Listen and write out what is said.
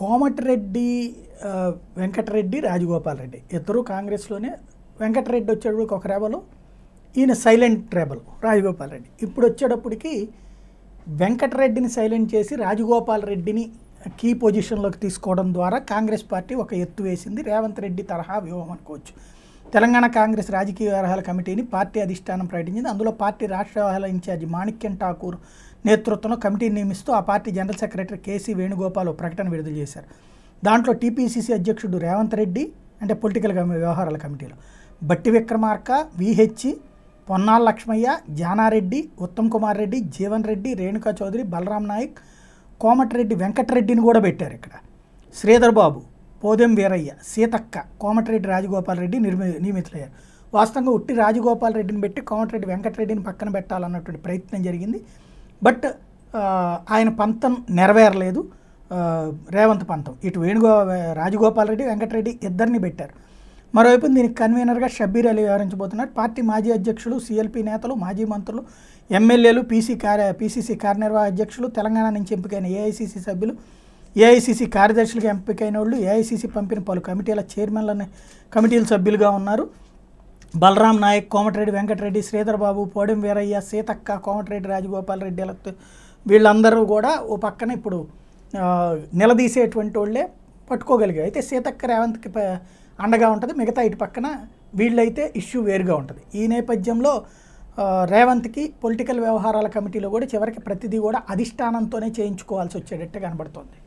కోమటిరెడ్డి వెంకటరెడ్డి రాజగోపాల్ రెడ్డి ఇద్దరు కాంగ్రెస్లోనే వెంకటరెడ్డి వచ్చేటప్పుడు ఒక రేబలు ఈయన సైలెంట్ రెబల్ రాజగోపాల్ రెడ్డి ఇప్పుడు వచ్చేటప్పటికి వెంకటరెడ్డిని సైలెంట్ చేసి రాజగోపాల్ రెడ్డిని కీ పొజిషన్లోకి తీసుకోవడం ద్వారా కాంగ్రెస్ పార్టీ ఒక ఎత్తు వేసింది రేవంత్ రెడ్డి తరహా వ్యూహం అనుకోవచ్చు తెలంగాణ కాంగ్రెస్ రాజకీయ వ్యవహారాల కమిటీని పార్టీ అధిష్టానం ప్రకటించింది అందులో పార్టీ రాష్ట్ర వ్యవహారాల ఇన్ఛార్జి మాణిక్యం ఠాకూర్ నేతృత్వంలో కమిటీని నియమిస్తూ ఆ party general secretary KC Venugopal ప్రకటన విడుదల చేశారు దాంట్లో టీపీసీసీ అధ్యక్షుడు రేవంత్ రెడ్డి అంటే పొలిటికల్ వ్యవహారాల కమిటీలో బట్టి విక్రమార్క విహెచ్చి పొన్నాల లక్ష్మయ్య జానారెడ్డి ఉత్తమ్ కుమార్ రెడ్డి జీవన్ రెడ్డి రేణుకా చౌదరి బలరాం నాయక్ కోమటిరెడ్డి వెంకటరెడ్డిని కూడా పెట్టారు ఇక్కడ శ్రీధర్ బాబు పోదెం వీరయ్య సీతక్క కోమటిరెడ్డి రాజగోపాల్ రెడ్డి నిర్మి నియమితులయ్యారు వాస్తవంగా ఉట్టి రాజగోపాల్ రెడ్డిని పెట్టి కోమటిరెడ్డి వెంకటరెడ్డిని పక్కన పెట్టాలన్నటువంటి ప్రయత్నం జరిగింది బట్ ఆయన పంతం నెరవేరలేదు రేవంత్ పంతం ఇటు వేణుగో రాజగోపాల్ రెడ్డి వెంకటరెడ్డి ఇద్దరిని పెట్టారు మరోవైపు దీనికి కన్వీనర్గా షబ్బీర్ అలీ వ్యవహరించబోతున్నారు పార్టీ మాజీ అధ్యక్షులు సీఎల్పీ నేతలు మాజీ మంత్రులు ఎమ్మెల్యేలు పీసీ కార్య పీసీసీ కార్యనిర్వాహ అధ్యక్షులు తెలంగాణ నుంచి ఎంపికైన ఏఐసీసీ సభ్యులు ఏఐసీసీ కార్యదర్శులుగా ఎంపికైన వాళ్ళు ఏఐసీసీ పంపిన పలు కమిటీల చైర్మన్లని కమిటీల సభ్యులుగా ఉన్నారు బలరాం నాయక్ కోమటిరెడ్డి వెంకటరెడ్డి శ్రీధర్ బాబు పోడెం వీరయ్య సీతక్క కోమటిరెడ్డి రాజగోపాల్ రెడ్డి వీళ్ళందరూ కూడా ఓ పక్కన ఇప్పుడు నిలదీసేటువంటి వాళ్ళే పట్టుకోగలిగారు అయితే సీతక్క రేవంత్కి అండగా ఉంటుంది మిగతా ఇటు పక్కన వీళ్ళైతే ఇష్యూ వేరుగా ఉంటుంది ఈ నేపథ్యంలో రేవంత్కి పొలిటికల్ వ్యవహారాల కమిటీలో కూడా చివరికి ప్రతిదీ కూడా అధిష్టానంతోనే చేయించుకోవాల్సి వచ్చేటట్టు కనబడుతోంది